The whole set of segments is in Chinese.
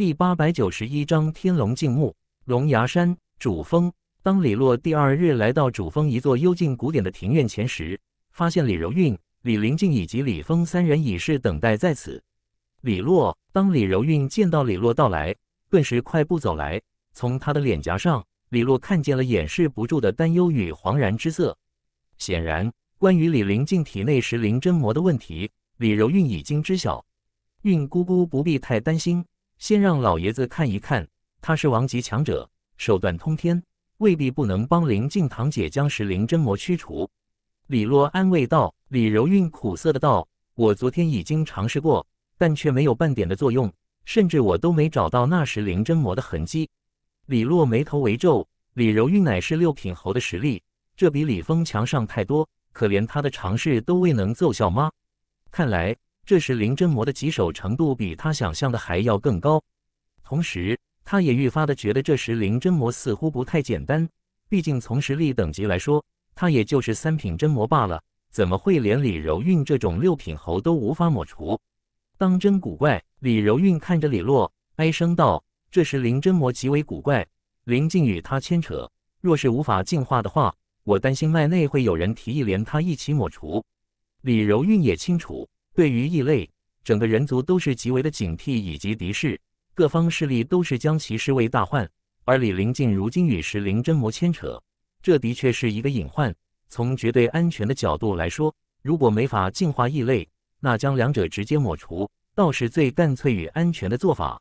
第八百九十一章天龙静穆。龙牙山主峰。当李洛第二日来到主峰一座幽静古典的庭院前时，发现李柔韵、李灵静以及李峰三人已是等待在此。李洛当李柔韵见到李洛到来，顿时快步走来。从他的脸颊上，李洛看见了掩饰不住的担忧与惶然之色。显然，关于李灵静体内石灵真魔的问题，李柔韵已经知晓。韵姑姑不必太担心。先让老爷子看一看，他是王级强者，手段通天，未必不能帮林静堂姐将石灵真魔驱除。李洛安慰道。李柔韵苦涩的道：“我昨天已经尝试过，但却没有半点的作用，甚至我都没找到那石灵真魔的痕迹。”李洛眉头微皱。李柔韵乃是六品侯的实力，这比李峰强上太多，可连他的尝试都未能奏效吗？看来。这时，灵真魔的棘手程度比他想象的还要更高。同时，他也愈发的觉得这时灵真魔似乎不太简单。毕竟从实力等级来说，他也就是三品真魔罢了，怎么会连李柔韵这种六品猴都无法抹除？当真古怪。李柔韵看着李洛，哀声道：“这时灵真魔极为古怪，林静与他牵扯，若是无法净化的话，我担心脉内会有人提议连他一起抹除。”李柔韵也清楚。对于异类，整个人族都是极为的警惕以及敌视，各方势力都是将其视为大患。而李灵静如今与石灵真魔牵扯，这的确是一个隐患。从绝对安全的角度来说，如果没法净化异类，那将两者直接抹除，倒是最干脆与安全的做法。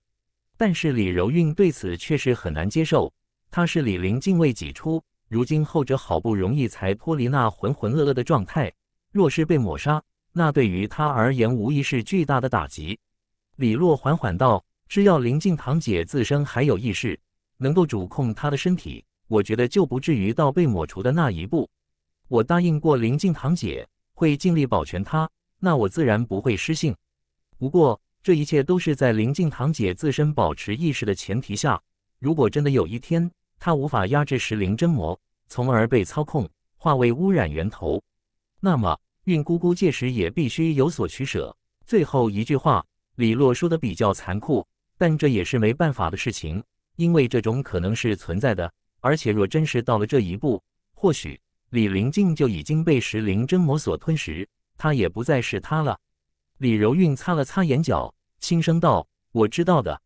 但是李柔韵对此却是很难接受。她是李灵静未己出，如今后者好不容易才脱离那浑浑噩噩的状态，若是被抹杀。那对于他而言，无疑是巨大的打击。李洛缓缓道：“只要林静堂姐自身还有意识，能够主控她的身体，我觉得就不至于到被抹除的那一步。我答应过林静堂姐，会尽力保全她，那我自然不会失信。不过，这一切都是在林静堂姐自身保持意识的前提下。如果真的有一天，她无法压制石灵真魔，从而被操控，化为污染源头，那么……”孕姑姑届时也必须有所取舍。最后一句话，李洛说的比较残酷，但这也是没办法的事情，因为这种可能是存在的。而且若真是到了这一步，或许李灵静就已经被石灵真魔所吞食，他也不再是他了。李柔韵擦了擦眼角，轻声道：“我知道的，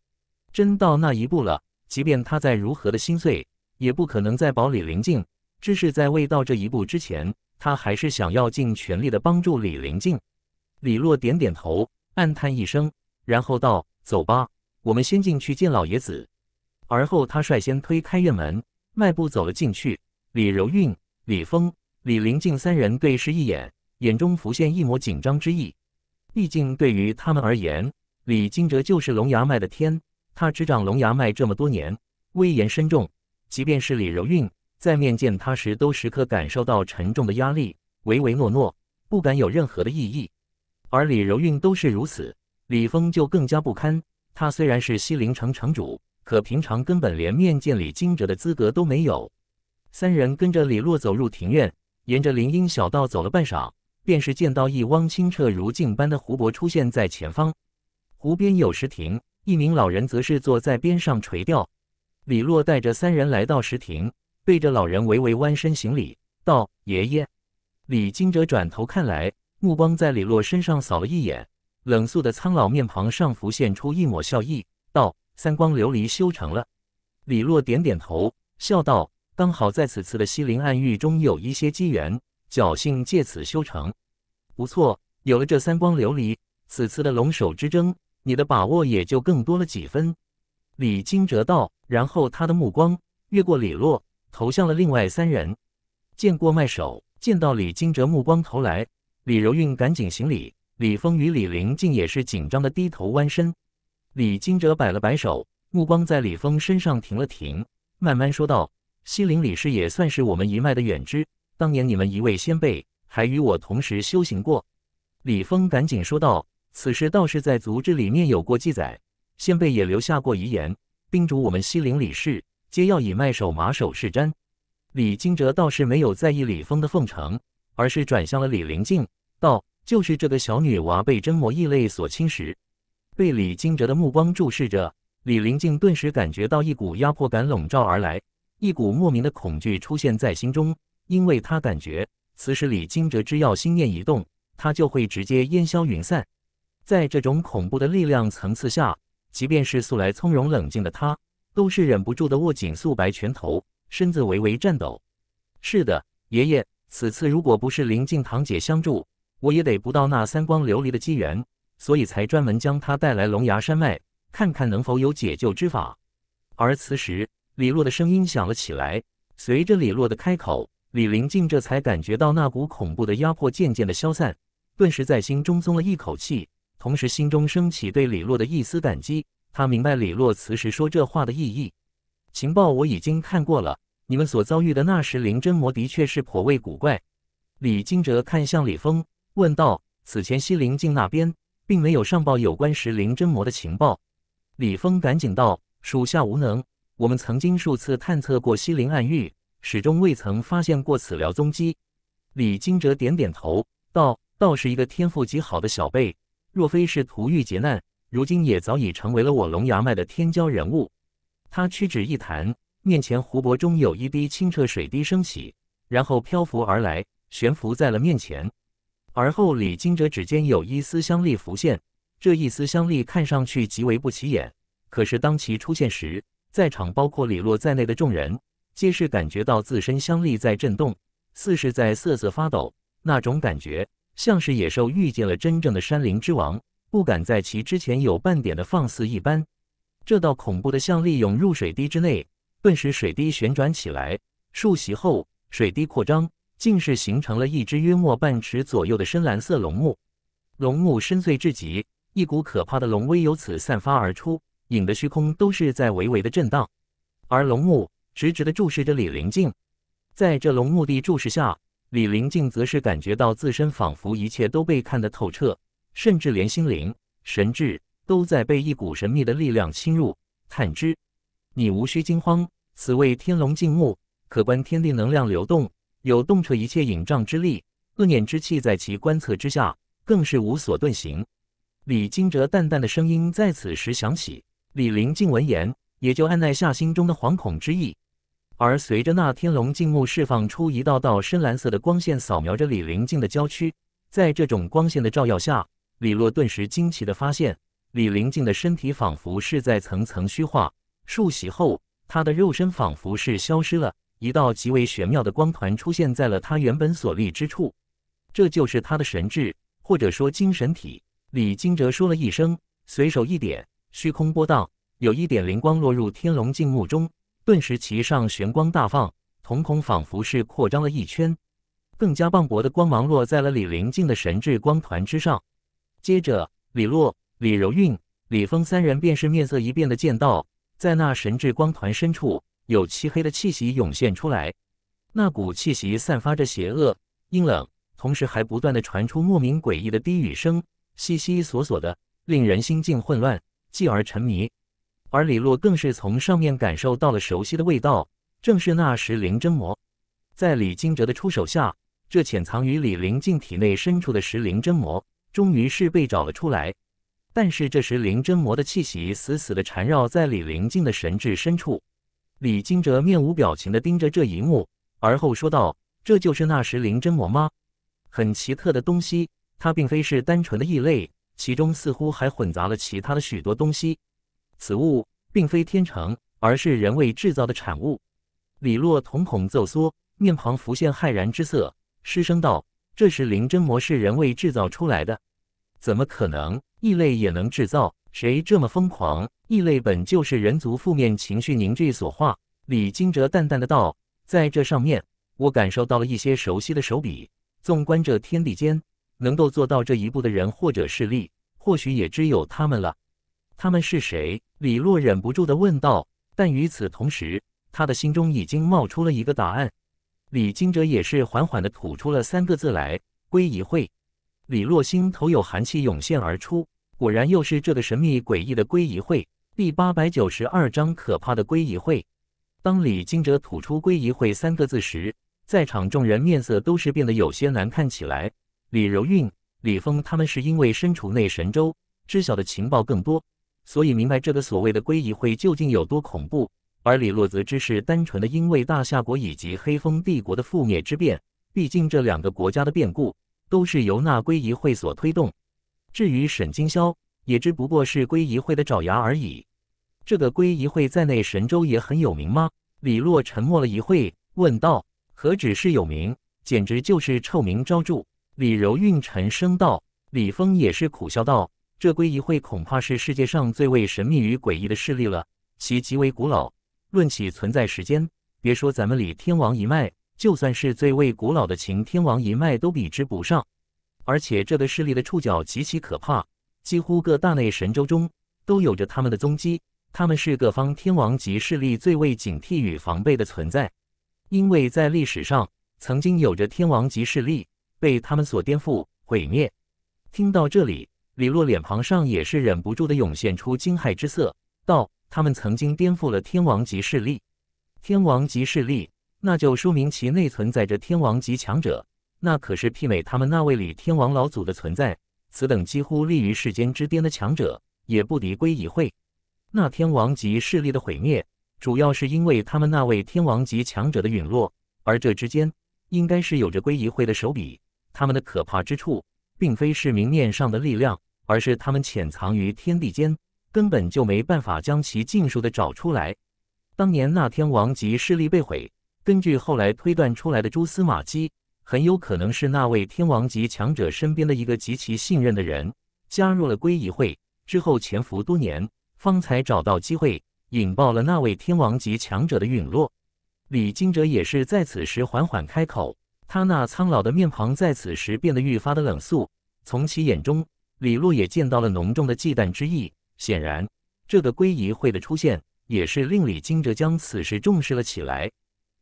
真到那一步了，即便他再如何的心碎，也不可能再保李灵静。只是在未到这一步之前。”他还是想要尽全力的帮助李林静。李洛点点头，暗叹一声，然后道：“走吧，我们先进去见老爷子。”而后，他率先推开院门，迈步走了进去。李柔韵、李峰、李林静三人对视一眼，眼中浮现一抹紧张之意。毕竟，对于他们而言，李金哲就是龙牙脉的天，他执掌龙牙脉这么多年，威严深重，即便是李柔韵、在面见他时，都时刻感受到沉重的压力，唯唯诺诺，不敢有任何的异议。而李柔韵都是如此，李峰就更加不堪。他虽然是西陵城城主，可平常根本连面见李惊蛰的资格都没有。三人跟着李洛走入庭院，沿着林荫小道走了半晌，便是见到一汪清澈如镜般的湖泊出现在前方。湖边有石亭，一名老人则是坐在边上垂钓。李洛带着三人来到石亭。背着老人，微微弯身行礼，道：“爷爷。”李惊蛰转头看来，目光在李洛身上扫了一眼，冷肃的苍老面庞上浮现出一抹笑意，道：“三光琉璃修成了。”李洛点点头，笑道：“刚好在此次的西陵暗域中有一些机缘，侥幸借此修成。”不错，有了这三光琉璃，此次的龙首之争，你的把握也就更多了几分。”李惊蛰道，然后他的目光越过李洛。投向了另外三人。见过麦手，见到李金哲目光投来，李柔韵赶紧行礼。李峰与李玲竟也是紧张的低头弯身。李金哲摆了摆手，目光在李峰身上停了停，慢慢说道：“西陵李氏也算是我们一脉的远支，当年你们一位先辈还与我同时修行过。”李峰赶紧说道：“此事倒是在族志里面有过记载，先辈也留下过遗言，叮嘱我们西陵李氏。”皆要以卖手马首是瞻。李惊蛰倒是没有在意李峰的奉承，而是转向了李灵静，道：“就是这个小女娃被真魔异类所侵蚀。”被李惊蛰的目光注视着，李灵静顿时感觉到一股压迫感笼罩而来，一股莫名的恐惧出现在心中，因为他感觉此时李惊蛰之要心念一动，他就会直接烟消云散。在这种恐怖的力量层次下，即便是素来从容冷静的他。都是忍不住的握紧素白拳头，身子微微颤抖。是的，爷爷，此次如果不是林静堂姐相助，我也得不到那三光琉璃的机缘，所以才专门将她带来龙牙山脉，看看能否有解救之法。而此时，李洛的声音响了起来。随着李洛的开口，李林静这才感觉到那股恐怖的压迫渐渐的消散，顿时在心中松了一口气，同时心中升起对李洛的一丝感激。他明白李洛此时说这话的意义。情报我已经看过了，你们所遭遇的那时灵真魔的确是颇为古怪。李惊蛰看向李峰，问道：“此前西陵境那边并没有上报有关石灵真魔的情报。”李峰赶紧道：“属下无能，我们曾经数次探测过西陵暗域，始终未曾发现过此辽踪迹。”李惊蛰点点头，道：“倒是一个天赋极好的小辈，若非是途遇劫难。”如今也早已成为了我龙牙脉的天骄人物。他屈指一弹，面前湖泊中有一滴清澈水滴升起，然后漂浮而来，悬浮在了面前。而后李惊蛰指尖有一丝香力浮现，这一丝香力看上去极为不起眼，可是当其出现时，在场包括李洛在内的众人皆是感觉到自身香力在震动，似是在瑟瑟发抖。那种感觉，像是野兽遇见了真正的山林之王。不敢在其之前有半点的放肆一般，这道恐怖的像力涌入水滴之内，顿时水滴旋转起来。数息后，水滴扩张，竟是形成了一只约莫半尺左右的深蓝色龙目。龙目深邃至极，一股可怕的龙威由此散发而出，引得虚空都是在微微的震荡。而龙目直直的注视着李灵静，在这龙目的注视下，李灵静则是感觉到自身仿佛一切都被看得透彻。甚至连心灵、神智都在被一股神秘的力量侵入。探知，你无需惊慌，此为天龙镜目，可观天地能量流动，有洞彻一切隐障之力。恶念之气在其观测之下，更是无所遁形。李惊蛰淡淡的声音在此时响起。李林静闻言，也就按捺下心中的惶恐之意。而随着那天龙镜目释放出一道道深蓝色的光线，扫描着李灵静的娇躯，在这种光线的照耀下。李洛顿时惊奇的发现，李灵静的身体仿佛是在层层虚化，数息后，他的肉身仿佛是消失了，一道极为玄妙的光团出现在了他原本所立之处。这就是他的神智，或者说精神体。李惊蛰说了一声，随手一点虚空波荡，有一点灵光落入天龙镜目中，顿时其上玄光大放，瞳孔仿佛是扩张了一圈，更加磅礴的光芒落在了李灵静的神智光团之上。接着，李洛、李柔韵、李峰三人便是面色一变的见到，在那神智光团深处，有漆黑的气息涌现出来。那股气息散发着邪恶、阴冷，同时还不断的传出莫名诡异的低语声，悉悉索索的，令人心境混乱，继而沉迷。而李洛更是从上面感受到了熟悉的味道，正是那石灵真魔。在李惊蛰的出手下，这潜藏于李灵静体内深处的石灵真魔。终于是被找了出来，但是这时灵真魔的气息死死的缠绕在李灵静的神智深处。李惊蛰面无表情的盯着这一幕，而后说道：“这就是那时灵真魔吗？很奇特的东西，它并非是单纯的异类，其中似乎还混杂了其他的许多东西。此物并非天成，而是人为制造的产物。”李洛瞳孔骤缩，面庞浮现骇然之色，失声道。这是灵真模式人为制造出来的，怎么可能？异类也能制造？谁这么疯狂？异类本就是人族负面情绪凝聚所化。李惊蛰淡淡的道：“在这上面，我感受到了一些熟悉的手笔。纵观这天地间，能够做到这一步的人或者势力，或许也只有他们了。他们是谁？”李洛忍不住的问道。但与此同时，他的心中已经冒出了一个答案。李惊蛰也是缓缓地吐出了三个字来：“归一会。”李若心头有寒气涌现而出，果然又是这个神秘诡异的归一会。第八百九十二章可怕的归一会。当李惊蛰吐出“归一会”三个字时，在场众人面色都是变得有些难看起来。李柔韵、李峰他们是因为身处内神州，知晓的情报更多，所以明白这个所谓的归一会究竟有多恐怖。而李洛则只是单纯的因为大夏国以及黑风帝国的覆灭之变，毕竟这两个国家的变故都是由那归一会所推动。至于沈金宵，也只不过是归一会的爪牙而已。这个归一会在内神州也很有名吗？李洛沉默了一会，问道：“何止是有名，简直就是臭名昭著。”李柔韵沉声道。李峰也是苦笑道：“这归一会恐怕是世界上最为神秘与诡异的势力了，其极为古老。”论起存在时间，别说咱们李天王一脉，就算是最为古老的秦天王一脉都比之不上。而且，这个势力的触角极其可怕，几乎各大内神州中都有着他们的踪迹。他们是各方天王级势力最为警惕与防备的存在，因为在历史上曾经有着天王级势力被他们所颠覆毁灭。听到这里，李洛脸庞上也是忍不住的涌现出惊骇之色，道。他们曾经颠覆了天王级势力，天王级势力，那就说明其内存在着天王级强者，那可是媲美他们那位李天王老祖的存在。此等几乎立于世间之巅的强者，也不敌归一会。那天王级势力的毁灭，主要是因为他们那位天王级强者的陨落，而这之间，应该是有着归一会的手笔。他们的可怕之处，并非是明面上的力量，而是他们潜藏于天地间。根本就没办法将其尽数的找出来。当年那天王级势力被毁，根据后来推断出来的蛛丝马迹，很有可能是那位天王级强者身边的一个极其信任的人加入了归一会，之后潜伏多年，方才找到机会引爆了那位天王级强者的陨落。李惊蛰也是在此时缓缓开口，他那苍老的面庞在此时变得愈发的冷肃，从其眼中，李洛也见到了浓重的忌惮之意。显然，这个归仪会的出现也是令李惊蛰将此事重视了起来。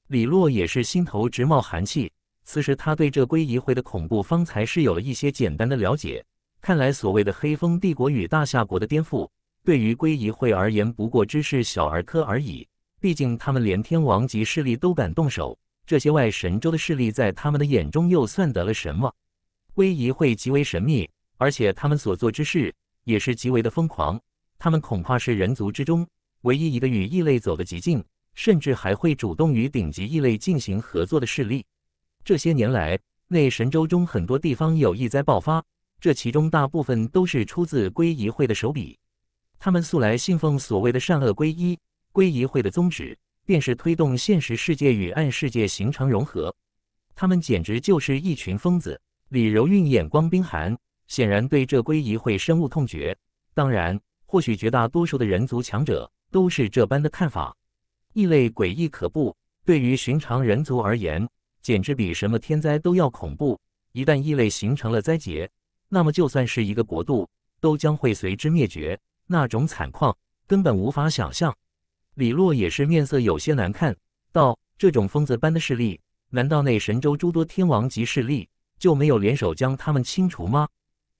李洛也是心头直冒寒气。此时他对这归仪会的恐怖，方才是有了一些简单的了解。看来，所谓的黑风帝国与大夏国的颠覆，对于归仪会而言，不过只是小儿科而已。毕竟，他们连天王级势力都敢动手，这些外神州的势力在他们的眼中又算得了什么？归仪会极为神秘，而且他们所做之事也是极为的疯狂。他们恐怕是人族之中唯一一个与异类走得极近，甚至还会主动与顶级异类进行合作的势力。这些年来，内神州中很多地方有异灾爆发，这其中大部分都是出自归一会的手笔。他们素来信奉所谓的善恶归一，归一会的宗旨便是推动现实世界与暗世界形成融合。他们简直就是一群疯子！李柔韵眼光冰寒，显然对这归一会深恶痛绝。当然。或许绝大多数的人族强者都是这般的看法，异类诡异可怖，对于寻常人族而言，简直比什么天灾都要恐怖。一旦异类形成了灾劫，那么就算是一个国度，都将会随之灭绝，那种惨况根本无法想象。李洛也是面色有些难看，道：“这种疯子般的势力，难道那神州诸多天王级势力就没有联手将他们清除吗？”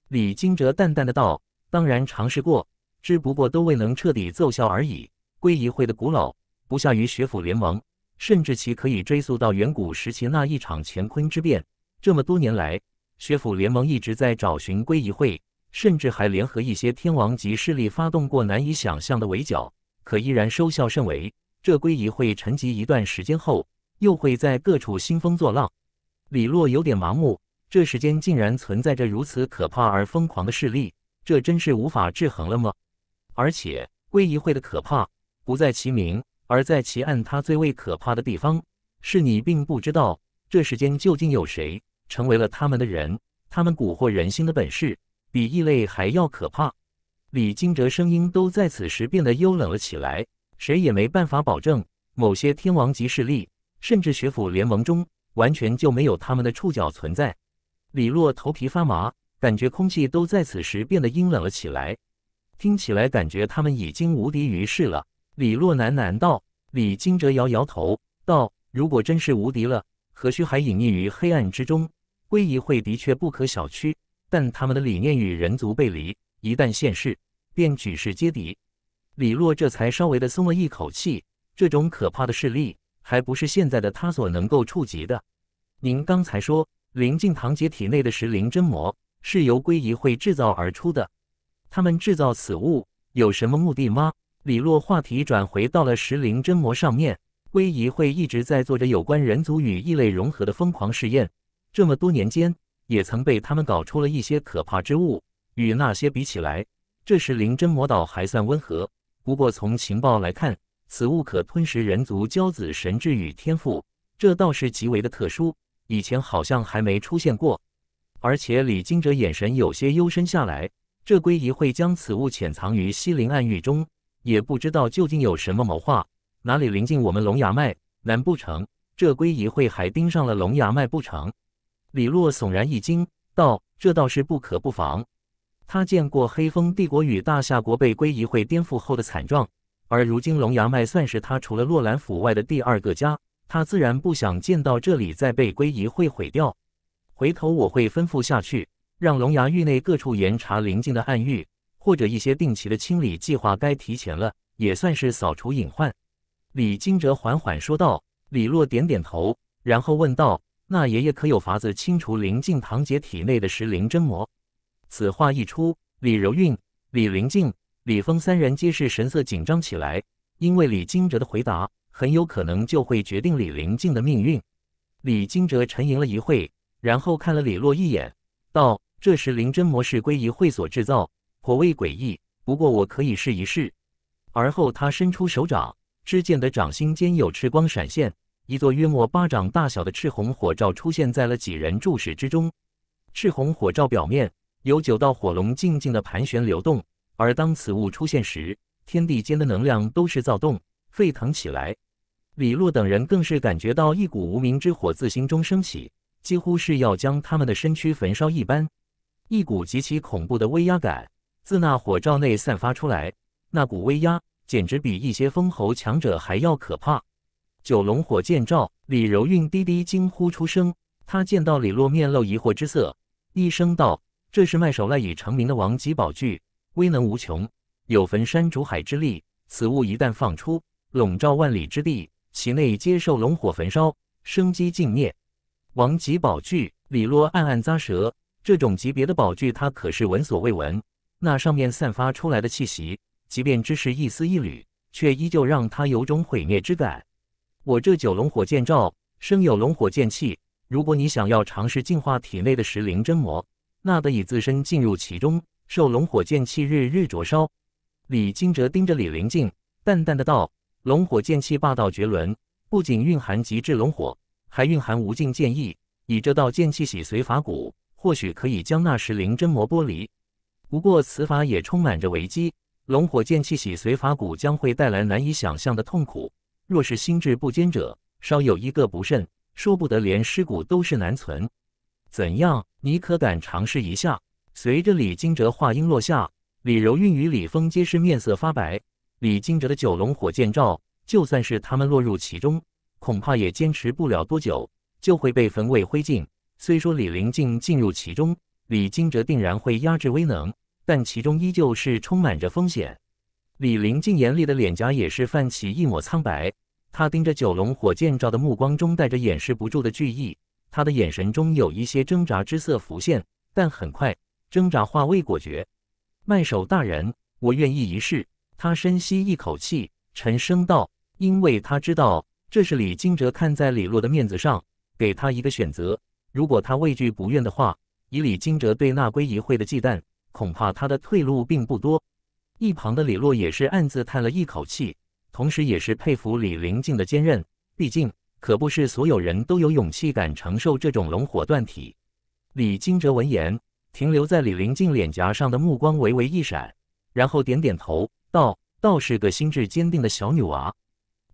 李惊蛰淡淡的道：“当然尝试过。”只不过都未能彻底奏效而已。归一会的古老不下于学府联盟，甚至其可以追溯到远古时期那一场乾坤之变。这么多年来，学府联盟一直在找寻归一会，甚至还联合一些天王级势力发动过难以想象的围剿，可依然收效甚微。这归一会沉寂一段时间后，又会在各处兴风作浪。李洛有点麻木，这世间竟然存在着如此可怕而疯狂的势力，这真是无法制衡了吗？而且，归一会的可怕不在其名，而在其暗。他最为可怕的地方是你并不知道这世间究竟有谁成为了他们的人。他们蛊惑人心的本事比异类还要可怕，李惊蛰声音都在此时变得幽冷了起来。谁也没办法保证某些天王级势力甚至学府联盟中完全就没有他们的触角存在。李洛头皮发麻，感觉空气都在此时变得阴冷了起来。听起来感觉他们已经无敌于世了，李洛喃喃道。李惊蛰摇摇头道：“如果真是无敌了，何须还隐匿于黑暗之中？归一会的确不可小觑，但他们的理念与人族背离，一旦现世，便举世皆敌。”李洛这才稍微的松了一口气。这种可怕的事例，还不是现在的他所能够触及的。您刚才说，灵境堂姐体内的石灵真魔，是由归一会制造而出的。他们制造此物有什么目的吗？李洛话题转回到了石灵真魔上面，威仪会一直在做着有关人族与异类融合的疯狂试验，这么多年间，也曾被他们搞出了一些可怕之物。与那些比起来，这石灵真魔岛还算温和。不过从情报来看，此物可吞食人族骄子神智与天赋，这倒是极为的特殊，以前好像还没出现过。而且李惊蛰眼神有些幽深下来。这龟一会将此物潜藏于西陵暗域中，也不知道究竟有什么谋划。哪里临近我们龙牙脉？难不成这龟一会还盯上了龙牙脉不成？李洛悚然一惊，道：“这倒是不可不防。”他见过黑风帝国与大夏国被龟一会颠覆后的惨状，而如今龙牙脉算是他除了洛兰府外的第二个家，他自然不想见到这里再被龟一会毁掉。回头我会吩咐下去。让龙牙域内各处严查邻近的暗域，或者一些定期的清理计划该提前了，也算是扫除隐患。”李惊蛰缓缓说道。李洛点点头，然后问道：“那爷爷可有法子清除邻近堂姐体内的石灵真魔？”此话一出，李柔韵、李灵静、李峰三人皆是神色紧张起来，因为李惊蛰的回答很有可能就会决定李灵静的命运。李惊蛰沉吟了一会，然后看了李洛一眼，道。这时灵针模式归一会所制造，颇为诡异。不过我可以试一试。而后他伸出手掌，只见得掌心间有赤光闪现，一座约莫巴掌大小的赤红火罩出现在了几人注视之中。赤红火罩表面有九道火龙静静的盘旋流动，而当此物出现时，天地间的能量都是躁动沸腾起来。李洛等人更是感觉到一股无名之火自心中升起，几乎是要将他们的身躯焚烧一般。一股极其恐怖的威压感自那火罩内散发出来，那股威压简直比一些封侯强者还要可怕。九龙火箭罩，李柔韵低低惊呼出声。他见到李洛面露疑惑之色，一声道：“这是麦守赖已成名的王级宝具，威能无穷，有焚山逐海之力。此物一旦放出，笼罩万里之地，其内接受龙火焚烧，生机尽灭。”王级宝具，李洛暗暗咂舌。这种级别的宝具，他可是闻所未闻。那上面散发出来的气息，即便只是一丝一缕，却依旧让他有种毁灭之感。我这九龙火剑罩，生有龙火剑气。如果你想要尝试净化体内的石灵真魔，那得以自身进入其中，受龙火剑气日日灼烧。李惊蛰盯着李灵镜，淡淡的道：“龙火剑气霸道绝伦，不仅蕴含极致龙火，还蕴含无尽剑意。以这道剑气洗髓伐骨。”或许可以将那石灵真魔剥离，不过此法也充满着危机。龙火剑气洗髓法骨将会带来难以想象的痛苦。若是心智不坚者，稍有一个不慎，说不得连尸骨都是难存。怎样？你可敢尝试一下？随着李惊哲话音落下，李柔韵与李峰皆是面色发白。李惊哲的九龙火箭罩，就算是他们落入其中，恐怕也坚持不了多久，就会被焚为灰烬。虽说李林静进入其中，李惊蛰定然会压制威能，但其中依旧是充满着风险。李林静严厉的脸颊也是泛起一抹苍白，他盯着九龙火箭罩的目光中带着掩饰不住的惧意，他的眼神中有一些挣扎之色浮现，但很快挣扎化为果决。麦手大人，我愿意一试。他深吸一口气，沉声道：“因为他知道，这是李惊蛰看在李洛的面子上，给他一个选择。”如果他畏惧不愿的话，以李金哲对那归一会的忌惮，恐怕他的退路并不多。一旁的李洛也是暗自叹了一口气，同时也是佩服李灵静的坚韧。毕竟，可不是所有人都有勇气敢承受这种龙火断体。李金哲闻言，停留在李灵静脸颊上的目光微微一闪，然后点点头道：“倒是个心智坚定的小女娃。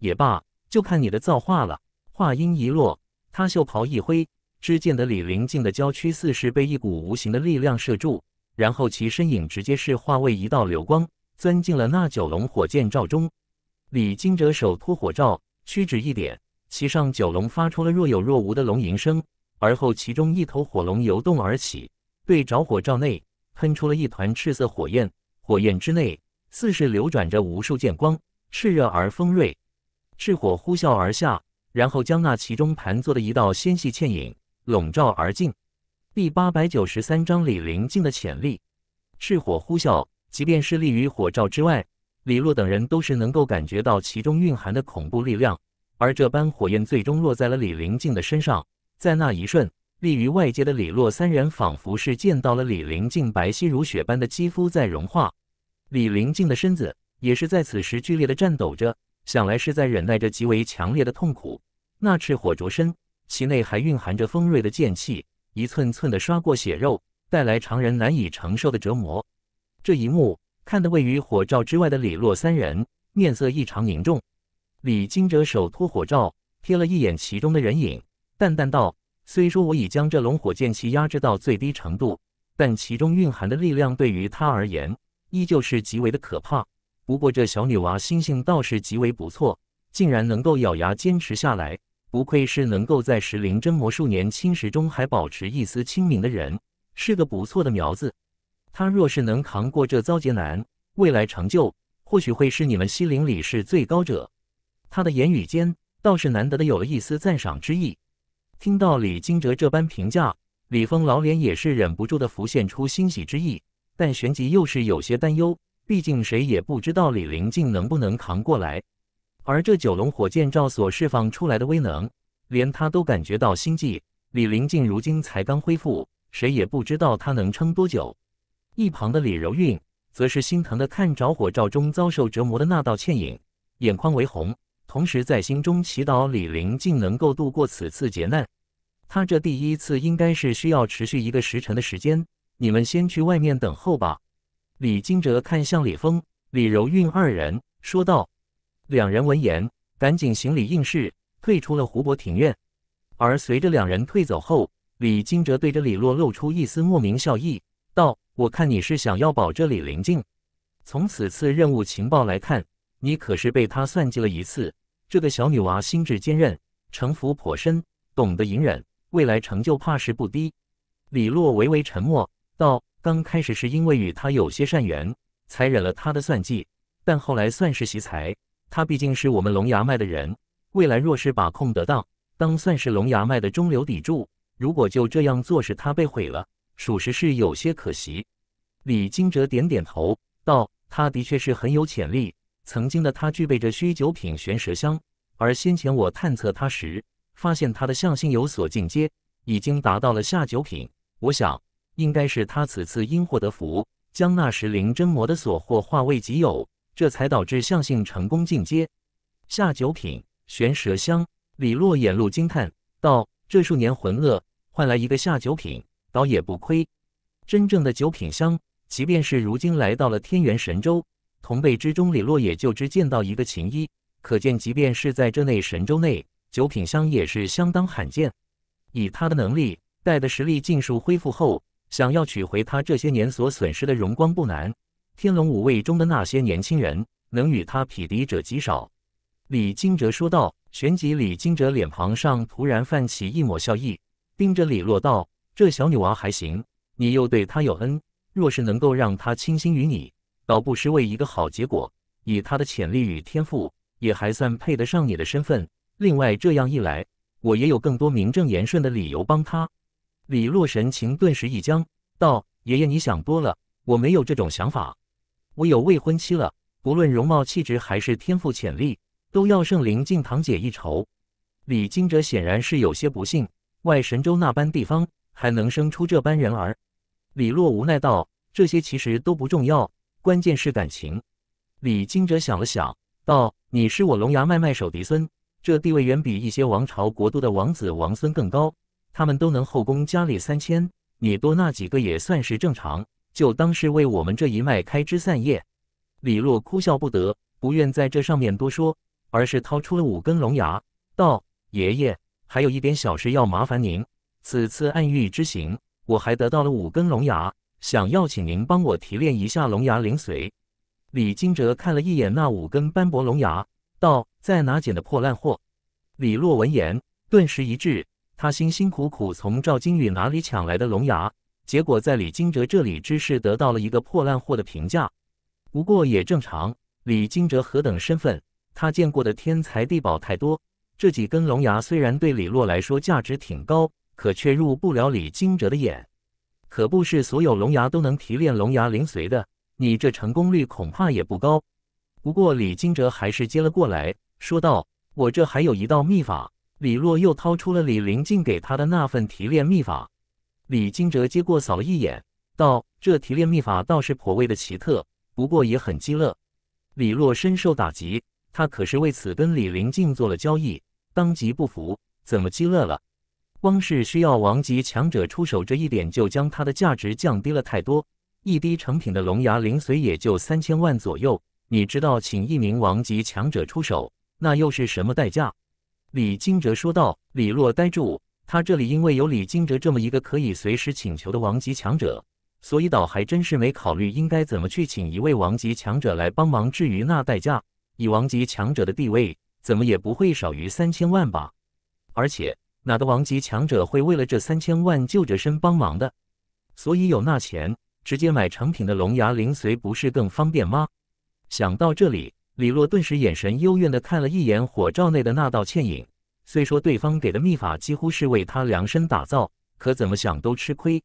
也罢，就看你的造化了。”话音一落，他袖袍一挥。只见得李林静的娇躯似是被一股无形的力量摄住，然后其身影直接是化为一道流光，钻进了那九龙火剑罩中。李惊蛰手托火罩，屈指一点，其上九龙发出了若有若无的龙吟声，而后其中一头火龙游动而起，对着火罩内喷出了一团赤色火焰。火焰之内，似是流转着无数剑光，炽热而锋锐。赤火呼啸而下，然后将那其中盘坐的一道纤细倩影。笼罩而进。第八百九十三章李灵静的潜力。赤火呼啸，即便是立于火罩之外，李洛等人都是能够感觉到其中蕴含的恐怖力量。而这般火焰最终落在了李灵静的身上，在那一瞬，立于外界的李洛三人仿佛是见到了李灵静白皙如雪般的肌肤在融化。李灵静的身子也是在此时剧烈的颤抖着，想来是在忍耐着极为强烈的痛苦。那赤火灼身。其内还蕴含着锋锐的剑气，一寸寸地刷过血肉，带来常人难以承受的折磨。这一幕看得位于火罩之外的李洛三人面色异常凝重。李惊蛰手托火罩，瞥了一眼其中的人影，淡淡道：“虽说我已将这龙火剑气压制到最低程度，但其中蕴含的力量对于他而言依旧是极为的可怕。不过这小女娃心性倒是极为不错，竟然能够咬牙坚持下来。”不愧是能够在石灵真魔数年侵蚀中还保持一丝清明的人，是个不错的苗子。他若是能扛过这遭劫难，未来成就或许会是你们西陵里氏最高者。他的言语间倒是难得的有了一丝赞赏之意。听到李金哲这般评价，李峰老脸也是忍不住的浮现出欣喜之意，但旋即又是有些担忧，毕竟谁也不知道李灵静能不能扛过来。而这九龙火箭罩所释放出来的威能，连他都感觉到心悸。李林静如今才刚恢复，谁也不知道他能撑多久。一旁的李柔韵则是心疼地看着火罩中遭受折磨的那道倩影，眼眶微红，同时在心中祈祷李林静能够度过此次劫难。他这第一次应该是需要持续一个时辰的时间，你们先去外面等候吧。李惊蛰看向李峰、李柔韵二人，说道。两人闻言，赶紧行礼应是，退出了湖泊庭院。而随着两人退走后，李惊蛰对着李洛露出一丝莫名笑意，道：“我看你是想要保这李灵静。从此次任务情报来看，你可是被他算计了一次。这个小女娃心智坚韧，城府颇深，懂得隐忍，未来成就怕是不低。”李洛微微沉默，道：“刚开始是因为与他有些善缘，才忍了他的算计，但后来算是惜才。”他毕竟是我们龙牙脉的人，未来若是把控得当，当算是龙牙脉的中流砥柱。如果就这样做使他被毁了，属实是有些可惜。李惊蛰点点头，道：“他的确是很有潜力。曾经的他具备着虚九品玄蛇香，而先前我探测他时，发现他的相性有所进阶，已经达到了下九品。我想，应该是他此次因祸得福，将那时灵真魔的所获化为己有。”这才导致向性成功进阶下九品玄蛇香。李洛眼露惊叹道：“这数年浑噩换来一个下九品，倒也不亏。真正的九品香，即便是如今来到了天元神州，同辈之中李洛也就只见到一个秦一。可见，即便是在这内神州内，九品香也是相当罕见。以他的能力，待的实力尽数恢复后，想要取回他这些年所损失的荣光不难。”天龙五位中的那些年轻人，能与他匹敌者极少。李惊蛰说道。旋即，李惊蛰脸庞上突然泛起一抹笑意，盯着李洛道：“这小女娃还行，你又对她有恩，若是能够让她倾心于你，倒不失为一个好结果。以她的潜力与天赋，也还算配得上你的身份。另外，这样一来，我也有更多名正言顺的理由帮她。”李洛神情顿时一僵，道：“爷爷，你想多了，我没有这种想法。”我有未婚妻了，不论容貌、气质还是天赋潜力，都要胜林静堂姐一筹。李惊哲显然是有些不信，外神州那般地方，还能生出这般人儿？李洛无奈道：“这些其实都不重要，关键是感情。”李惊哲想了想，道：“你是我龙牙脉脉手嫡孙，这地位远比一些王朝国都的王子王孙更高，他们都能后宫佳丽三千，你多纳几个也算是正常。”就当是为我们这一脉开枝散叶。李洛哭笑不得，不愿在这上面多说，而是掏出了五根龙牙，道：“爷爷，还有一点小事要麻烦您。此次暗域之行，我还得到了五根龙牙，想要请您帮我提炼一下龙牙灵髓。”李金哲看了一眼那五根斑驳龙牙，道：“在哪捡的破烂货？”李洛闻言顿时一滞，他辛辛苦苦从赵金宇哪里抢来的龙牙。结果在李惊蛰这里，知识得到了一个破烂货的评价。不过也正常，李惊蛰何等身份，他见过的天才地宝太多。这几根龙牙虽然对李洛来说价值挺高，可却入不了李惊蛰的眼。可不是所有龙牙都能提炼龙牙灵髓的，你这成功率恐怕也不高。不过李惊蛰还是接了过来，说道：“我这还有一道秘法。”李洛又掏出了李灵静给他的那份提炼秘法。李惊蛰接过，扫了一眼，道：“这提炼秘法倒是颇为的奇特，不过也很鸡肋。”李洛深受打击，他可是为此跟李灵静做了交易，当即不服：“怎么鸡肋了？光是需要王级强者出手这一点，就将他的价值降低了太多。一滴成品的龙牙灵髓也就三千万左右，你知道请一名王级强者出手，那又是什么代价？”李惊蛰说道。李洛呆住。他这里因为有李金哲这么一个可以随时请求的王级强者，所以岛还真是没考虑应该怎么去请一位王级强者来帮忙。至于那代价，以王级强者的地位，怎么也不会少于三千万吧。而且哪个王级强者会为了这三千万就着身帮忙的？所以有那钱，直接买成品的龙牙灵髓不是更方便吗？想到这里，李洛顿时眼神幽怨的看了一眼火罩内的那道倩影。虽说对方给的秘法几乎是为他量身打造，可怎么想都吃亏。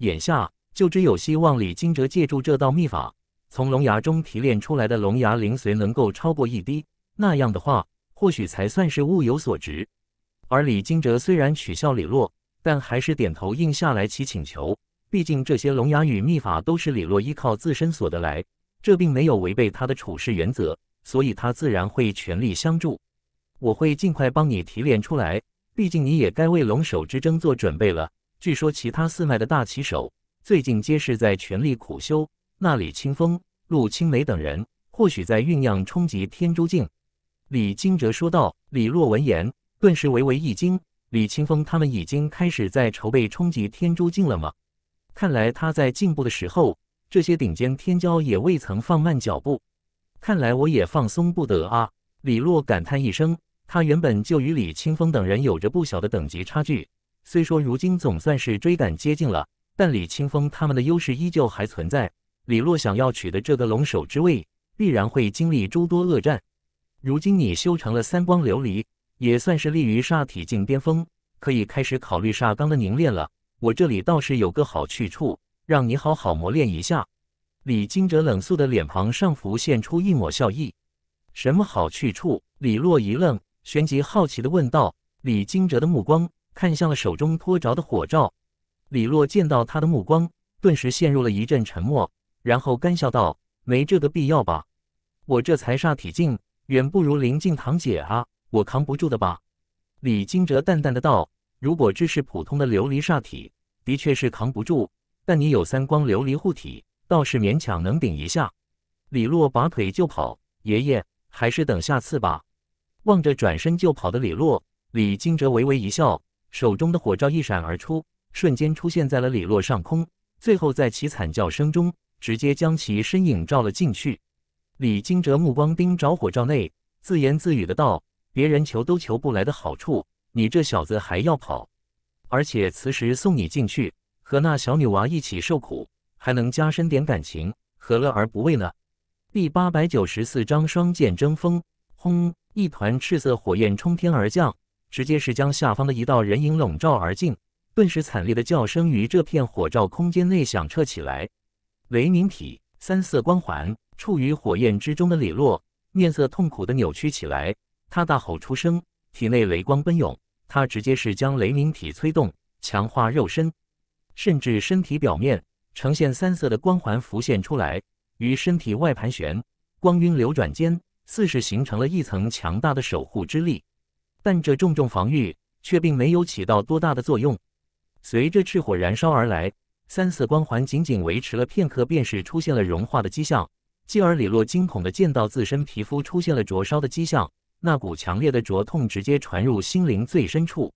眼下就只有希望李金哲借助这道秘法，从龙牙中提炼出来的龙牙灵髓能够超过一滴，那样的话，或许才算是物有所值。而李金哲虽然取笑李洛，但还是点头应下来其请求。毕竟这些龙牙与秘法都是李洛依靠自身所得来，这并没有违背他的处事原则，所以他自然会全力相助。我会尽快帮你提炼出来，毕竟你也该为龙首之争做准备了。据说其他四脉的大棋手最近皆是在全力苦修，那李清风、陆青梅等人或许在酝酿冲击天珠境。”李惊蛰说道。李洛闻言，顿时微微一惊：李清风他们已经开始在筹备冲击天珠境了吗？看来他在进步的时候，这些顶尖天骄也未曾放慢脚步。看来我也放松不得啊！李洛感叹一声。他原本就与李青峰等人有着不小的等级差距，虽说如今总算是追赶接近了，但李青峰他们的优势依旧还存在。李洛想要取得这个龙首之位，必然会经历诸多恶战。如今你修成了三光琉璃，也算是立于煞体境巅峰，可以开始考虑煞罡的凝练了。我这里倒是有个好去处，让你好好磨练一下。李惊蛰冷肃的脸庞上浮现出一抹笑意。什么好去处？李洛一愣。旋即好奇的问道：“李惊蛰的目光看向了手中托着的火罩。”李洛见到他的目光，顿时陷入了一阵沉默，然后干笑道：“没这个必要吧？我这才煞体境远不如林静堂姐啊，我扛不住的吧？”李惊蛰淡淡的道：“如果这是普通的琉璃煞体，的确是扛不住。但你有三光琉璃护体，倒是勉强能顶一下。”李洛拔腿就跑：“爷爷，还是等下次吧。”望着转身就跑的李洛，李惊蛰微微一笑，手中的火罩一闪而出，瞬间出现在了李洛上空，最后在其惨叫声中，直接将其身影照了进去。李惊蛰目光盯着火罩内，自言自语的道：“别人求都求不来的好处，你这小子还要跑？而且此时送你进去，和那小女娃一起受苦，还能加深点感情，何乐而不为呢？”第八百九十四章双剑争锋。轰！一团赤色火焰冲天而降，直接是将下方的一道人影笼罩而尽。顿时，惨烈的叫声于这片火照空间内响彻起来。雷鸣体三色光环处于火焰之中的李洛面色痛苦的扭曲起来，他大吼出声，体内雷光奔涌，他直接是将雷鸣体催动，强化肉身，甚至身体表面呈现三色的光环浮现出来，于身体外盘旋，光晕流转间。四是形成了一层强大的守护之力，但这重重防御却并没有起到多大的作用。随着赤火燃烧而来，三色光环仅仅维持了片刻，便是出现了融化的迹象。继而里洛惊恐的见到自身皮肤出现了灼烧的迹象，那股强烈的灼痛直接传入心灵最深处。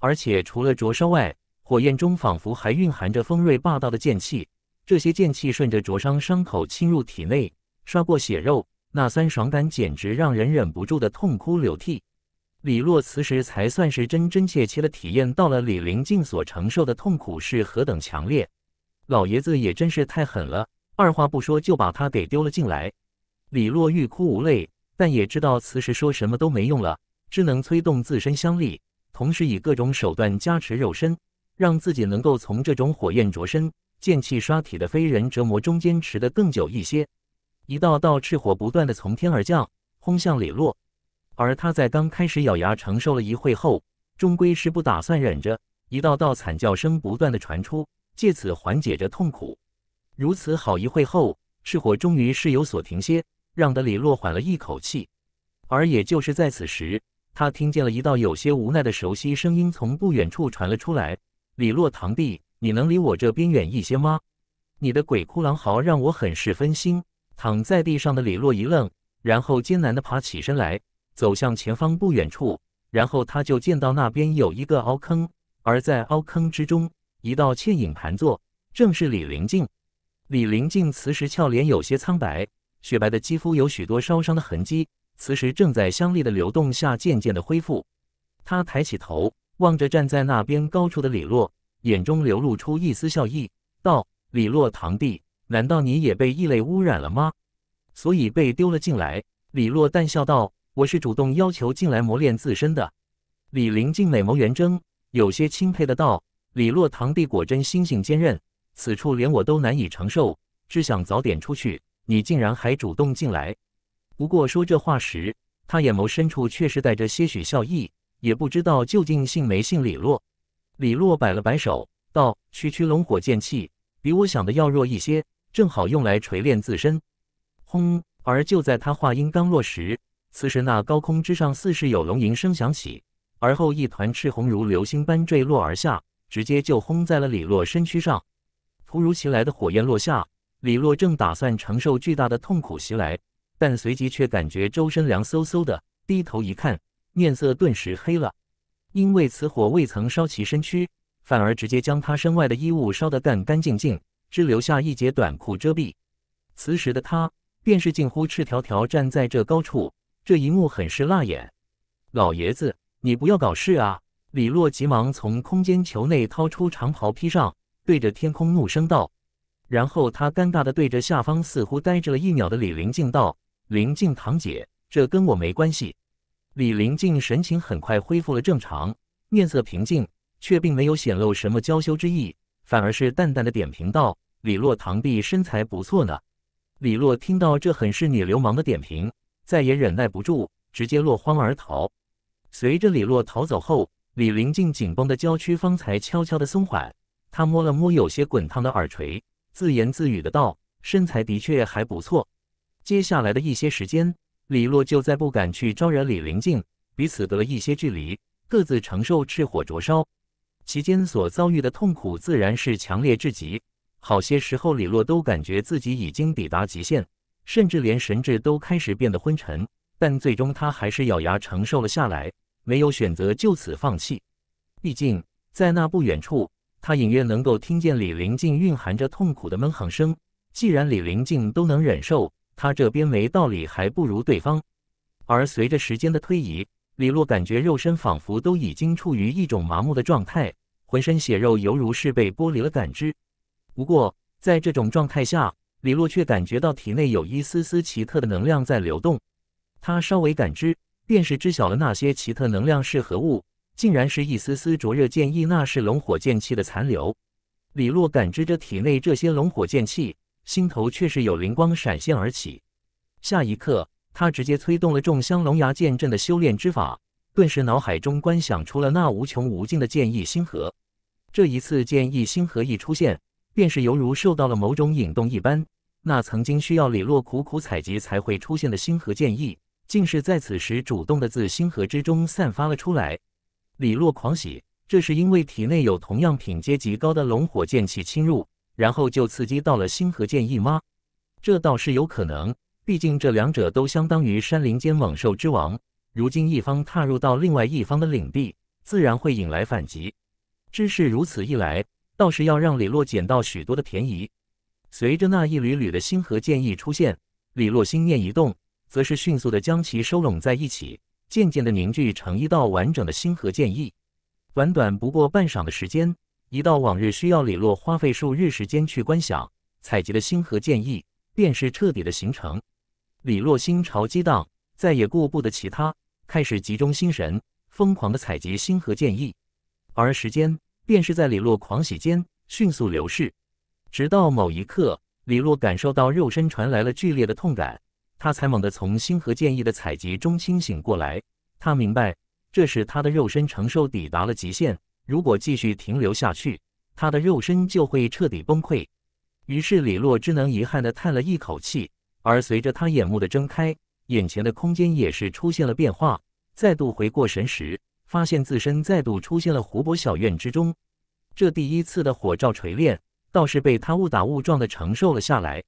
而且除了灼烧外，火焰中仿佛还蕴含着锋锐霸道的剑气。这些剑气顺着灼伤伤口侵入体内，刷过血肉。那酸爽感简直让人忍不住的痛哭流涕，李洛此时才算是真真切切的体验到了李灵静所承受的痛苦是何等强烈。老爷子也真是太狠了，二话不说就把他给丢了进来。李洛欲哭无泪，但也知道此时说什么都没用了，只能催动自身香力，同时以各种手段加持肉身，让自己能够从这种火焰灼身、剑气刷体的非人折磨中坚持得更久一些。一道道赤火不断的从天而降，轰向李洛，而他在刚开始咬牙承受了一会后，终归是不打算忍着。一道道惨叫声不断的传出，借此缓解着痛苦。如此好一会后，赤火终于是有所停歇，让得李洛缓了一口气。而也就是在此时，他听见了一道有些无奈的熟悉声音从不远处传了出来：“李洛堂弟，你能离我这边远一些吗？你的鬼哭狼嚎让我很是分心。”躺在地上的李洛一愣，然后艰难地爬起身来，走向前方不远处。然后他就见到那边有一个凹坑，而在凹坑之中，一道倩影盘坐，正是李灵静。李灵静此时俏脸有些苍白，雪白的肌肤有许多烧伤的痕迹，此时正在香力的流动下渐渐的恢复。他抬起头，望着站在那边高处的李洛，眼中流露出一丝笑意，道：“李洛堂弟。”难道你也被异类污染了吗？所以被丢了进来？李洛淡笑道：“我是主动要求进来磨练自身的。”李林静美眸圆睁，有些钦佩的道：“李洛堂弟果真心性坚韧，此处连我都难以承受，只想早点出去。你竟然还主动进来。”不过说这话时，他眼眸深处却是带着些许笑意，也不知道究竟姓没姓李洛。李洛摆了摆手，道：“区区龙火剑气，比我想的要弱一些。”正好用来锤炼自身。轰！而就在他话音刚落时，此时那高空之上似是有龙吟声响起，而后一团赤红如流星般坠落而下，直接就轰在了李洛身躯上。突如其来的火焰落下，李洛正打算承受巨大的痛苦袭来，但随即却感觉周身凉飕飕的，低头一看，面色顿时黑了，因为此火未曾烧其身躯，反而直接将他身外的衣物烧得干干净净。只留下一截短裤遮蔽，此时的他便是近乎赤条条站在这高处，这一幕很是辣眼。老爷子，你不要搞事啊！李洛急忙从空间球内掏出长袍披上，对着天空怒声道。然后他尴尬的对着下方似乎呆着了一秒的李灵静道：“林静堂姐，这跟我没关系。”李灵静神情很快恢复了正常，面色平静，却并没有显露什么娇羞之意。反而是淡淡的点评道：“李洛堂弟身材不错呢。”李洛听到这很是女流氓的点评，再也忍耐不住，直接落荒而逃。随着李洛逃走后，李林静紧绷的娇躯方才悄悄的松缓。他摸了摸有些滚烫的耳垂，自言自语的道：“身材的确还不错。”接下来的一些时间，李洛就再不敢去招惹李林静，彼此隔了一些距离，各自承受赤火灼烧。期间所遭遇的痛苦自然是强烈至极，好些时候李洛都感觉自己已经抵达极限，甚至连神智都开始变得昏沉。但最终他还是咬牙承受了下来，没有选择就此放弃。毕竟在那不远处，他隐约能够听见李灵静蕴含着痛苦的闷哼声。既然李灵静都能忍受，他这边没道理还不如对方。而随着时间的推移，李洛感觉肉身仿佛都已经处于一种麻木的状态。浑身血肉犹如是被剥离了感知，不过在这种状态下，李洛却感觉到体内有一丝丝奇特的能量在流动。他稍微感知，便是知晓了那些奇特能量是何物，竟然是一丝丝灼热剑意，那是龙火剑气的残留。李洛感知着体内这些龙火剑气，心头却是有灵光闪现而起。下一刻，他直接催动了众香龙牙剑阵的修炼之法，顿时脑海中观想出了那无穷无尽的剑意星河。这一次，剑意星河一出现，便是犹如受到了某种引动一般。那曾经需要李洛苦苦采集才会出现的星河剑意，竟是在此时主动的自星河之中散发了出来。李洛狂喜，这是因为体内有同样品阶极高的龙火剑气侵入，然后就刺激到了星河剑意吗？这倒是有可能，毕竟这两者都相当于山林间猛兽之王，如今一方踏入到另外一方的领地，自然会引来反击。知势如此一来，倒是要让李洛捡到许多的便宜。随着那一缕缕的星河剑意出现，李洛心念一动，则是迅速的将其收拢在一起，渐渐的凝聚成一道完整的星河剑意。短短不过半晌的时间，一道往日需要李洛花费数日时间去观想、采集的星河剑意，便是彻底的形成。李洛心潮激荡，再也顾不得其他，开始集中心神，疯狂的采集星河剑意。而时间便是在李洛狂喜间迅速流逝，直到某一刻，李洛感受到肉身传来了剧烈的痛感，他才猛地从星河剑意的采集中清醒过来。他明白，这是他的肉身承受抵达了极限，如果继续停留下去，他的肉身就会彻底崩溃。于是，李洛只能遗憾地叹了一口气。而随着他眼目的睁开，眼前的空间也是出现了变化。再度回过神时，发现自身再度出现了湖泊小院之中，这第一次的火照锤炼倒是被他误打误撞的承受了下来。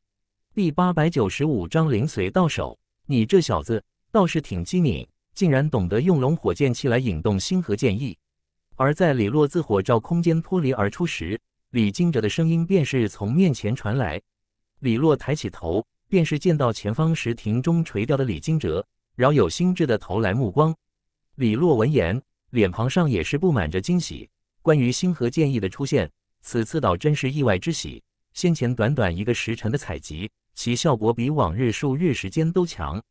第八百九十五章灵髓到手，你这小子倒是挺机敏，竟然懂得用龙火剑气来引动星河剑意。而在李洛自火照空间脱离而出时，李惊蛰的声音便是从面前传来。李洛抬起头，便是见到前方石亭中垂钓的李惊蛰，饶有兴致的投来目光。李洛闻言。脸庞上也是布满着惊喜。关于星河剑意的出现，此次倒真是意外之喜。先前短短一个时辰的采集，其效果比往日数日时间都强。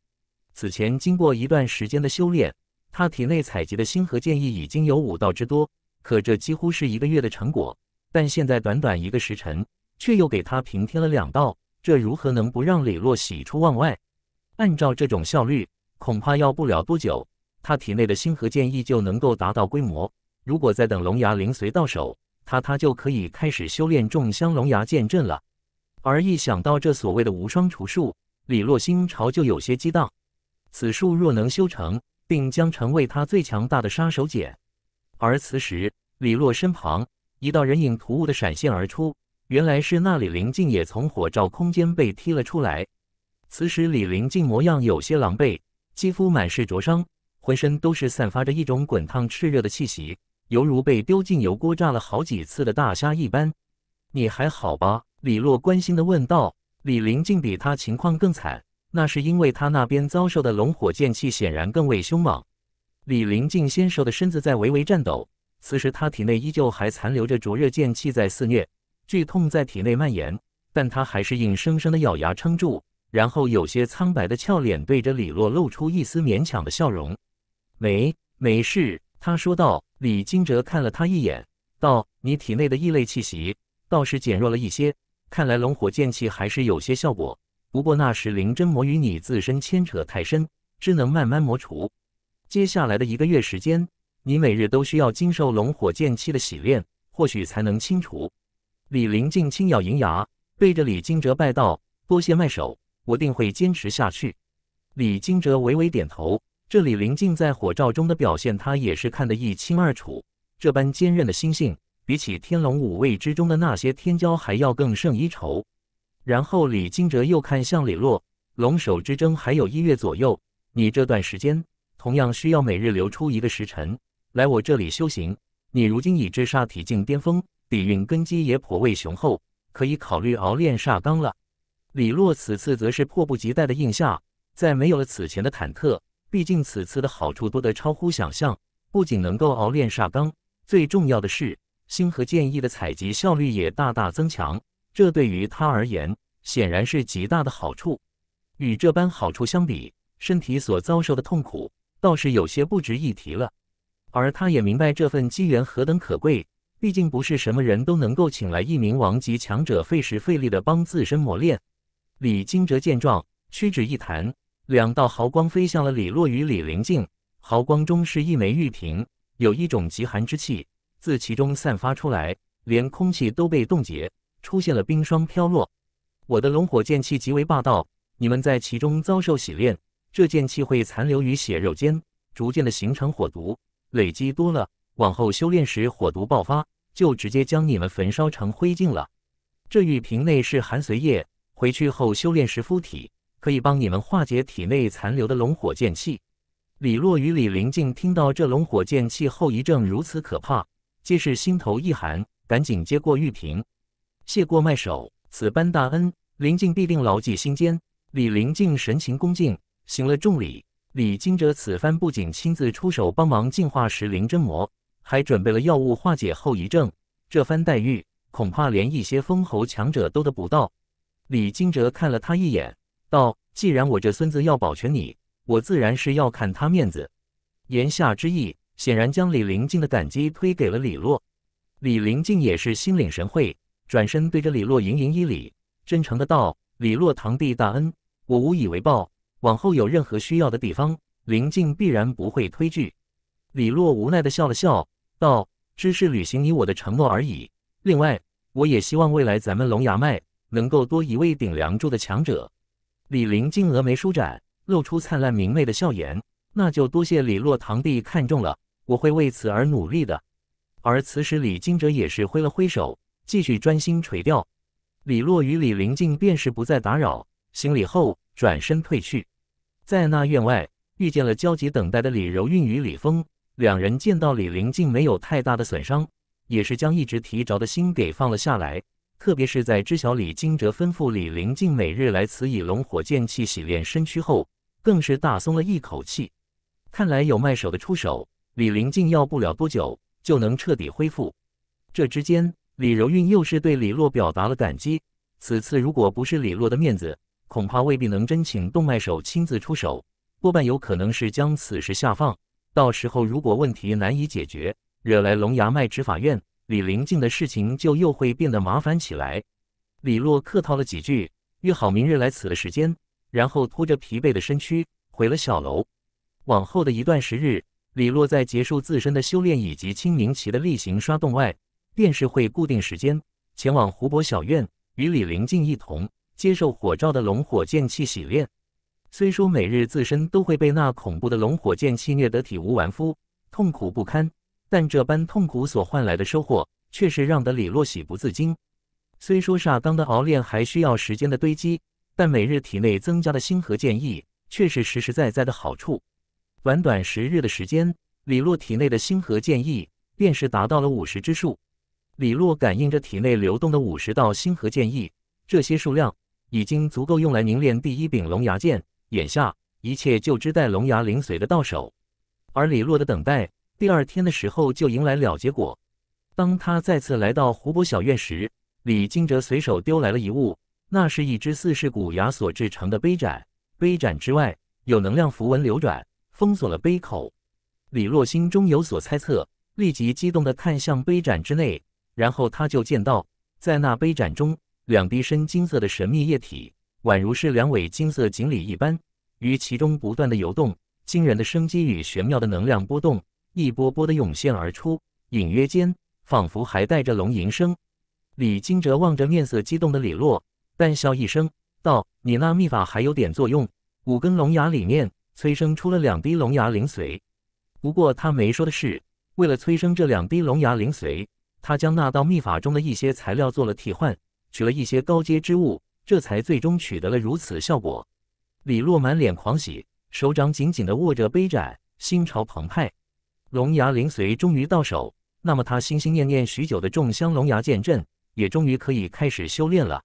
此前经过一段时间的修炼，他体内采集的星河剑意已经有五道之多，可这几乎是一个月的成果。但现在短短一个时辰，却又给他平添了两道，这如何能不让磊落喜出望外？按照这种效率，恐怕要不了多久。他体内的星河剑意就能够达到规模。如果再等龙牙灵随到手，他他就可以开始修炼众香龙牙剑阵了。而一想到这所谓的无双除术，李洛心潮就有些激荡。此术若能修成，并将成为他最强大的杀手锏。而此时，李洛身旁一道人影突兀的闪现而出，原来是那里林静也从火照空间被踢了出来。此时，李林静模样有些狼狈，肌肤满是灼伤。浑身都是散发着一种滚烫炽热的气息，犹如被丢进油锅炸了好几次的大虾一般。你还好吧？李洛关心地问道。李林静比他情况更惨，那是因为他那边遭受的龙火剑气显然更为凶猛。李林静纤瘦的身子在微微颤抖，此时他体内依旧还残留着灼热剑气在肆虐，剧痛在体内蔓延，但他还是硬生生的咬牙撑住，然后有些苍白的俏脸对着李洛露出一丝勉强的笑容。没没事，他说道。李惊蛰看了他一眼，道：“你体内的异类气息倒是减弱了一些，看来龙火剑气还是有些效果。不过那时灵针魔与你自身牵扯太深，只能慢慢磨除。接下来的一个月时间，你每日都需要经受龙火剑气的洗练，或许才能清除。”李灵静轻咬银牙，对着李惊蛰拜道：“多谢麦手，我定会坚持下去。”李惊蛰微微点头。这里林静在火照中的表现，他也是看得一清二楚。这般坚韧的心性，比起天龙五位之中的那些天骄还要更胜一筹。然后李惊蛰又看向李洛，龙首之争还有一月左右，你这段时间同样需要每日留出一个时辰来我这里修行。你如今已至煞体境巅峰，底蕴根基也颇为雄厚，可以考虑熬炼煞罡了。李洛此次则是迫不及待的应下，在没有了此前的忐忑。毕竟此次的好处多得超乎想象，不仅能够熬炼煞罡，最重要的是星河剑意的采集效率也大大增强。这对于他而言显然是极大的好处。与这般好处相比，身体所遭受的痛苦倒是有些不值一提了。而他也明白这份机缘何等可贵，毕竟不是什么人都能够请来一名王级强者费时费力的帮自身磨练。李惊蛰见状，屈指一弹。两道毫光飞向了李洛与李灵静，毫光中是一枚玉瓶，有一种极寒之气自其中散发出来，连空气都被冻结，出现了冰霜飘落。我的龙火剑气极为霸道，你们在其中遭受洗炼，这剑气会残留于血肉间，逐渐的形成火毒，累积多了，往后修炼时火毒爆发，就直接将你们焚烧成灰烬了。这玉瓶内是寒髓液，回去后修炼时附体。可以帮你们化解体内残留的龙火剑气。李洛与李灵静听到这龙火剑气后遗症如此可怕，皆是心头一寒，赶紧接过玉瓶，谢过麦手。此般大恩，林静必定牢记心间。李灵静神情恭敬，行了重礼。李惊蛰此番不仅亲自出手帮忙净化石灵真魔，还准备了药物化解后遗症。这番待遇，恐怕连一些封侯强者都得不到。李惊蛰看了他一眼。道：“既然我这孙子要保全你，我自然是要看他面子。”言下之意，显然将李灵静的感激推给了李洛。李灵静也是心领神会，转身对着李洛盈盈一礼，真诚的道：“李洛堂弟大恩，我无以为报。往后有任何需要的地方，林静必然不会推拒。”李洛无奈的笑了笑，道：“只是履行你我的承诺而已。另外，我也希望未来咱们龙牙脉能够多一位顶梁柱的强者。”李林金峨眉舒展，露出灿烂明媚的笑颜。那就多谢李洛堂弟看中了，我会为此而努力的。而此时李金哲也是挥了挥手，继续专心垂钓。李洛与李灵静便是不再打扰，行礼后转身退去。在那院外遇见了焦急等待的李柔韵与李峰，两人见到李灵静没有太大的损伤，也是将一直提着的心给放了下来。特别是在知晓李金哲吩咐李林静每日来此以龙火剑气洗练身躯后，更是大松了一口气。看来有卖手的出手，李林静要不了多久就能彻底恢复。这之间，李柔韵又是对李洛表达了感激。此次如果不是李洛的面子，恐怕未必能真请动脉手亲自出手，多半有可能是将此事下放到时候，如果问题难以解决，惹来龙牙脉执法院。李灵静的事情就又会变得麻烦起来。李洛客套了几句，约好明日来此的时间，然后拖着疲惫的身躯回了小楼。往后的一段时日，李洛在结束自身的修炼以及清明旗的例行刷洞外，便是会固定时间前往湖泊小院，与李灵静一同接受火照的龙火剑气洗练。虽说每日自身都会被那恐怖的龙火剑气虐得体无完肤，痛苦不堪。但这般痛苦所换来的收获，却是让得李洛喜不自禁。虽说煞刚的熬炼还需要时间的堆积，但每日体内增加的星河剑意，却是实实在在的好处。短短十日的时间，李洛体内的星河剑意便是达到了五十之数。李洛感应着体内流动的五十道星河剑意，这些数量已经足够用来凝练第一柄龙牙剑。眼下一切就只待龙牙灵髓的到手，而李洛的等待。第二天的时候就迎来了结果。当他再次来到湖泊小院时，李惊蛰随手丢来了一物，那是一只四世古牙所制成的杯盏。杯盏之外有能量符文流转，封锁了杯口。李若心中有所猜测，立即激动的看向杯盏之内，然后他就见到，在那杯盏中，两滴深金色的神秘液体，宛如是两尾金色锦鲤一般，于其中不断的游动，惊人的生机与玄妙的能量波动。一波波的涌现而出，隐约间仿佛还带着龙吟声。李惊蛰望着面色激动的李洛，淡笑一声道：“你那秘法还有点作用，五根龙牙里面催生出了两滴龙牙灵髓。不过他没说的是，为了催生这两滴龙牙灵髓，他将那道秘法中的一些材料做了替换，取了一些高阶之物，这才最终取得了如此效果。”李洛满脸狂喜，手掌紧紧地握着杯盏，心潮澎湃。龙牙灵髓终于到手，那么他心心念念许久的众香龙牙剑阵也终于可以开始修炼了。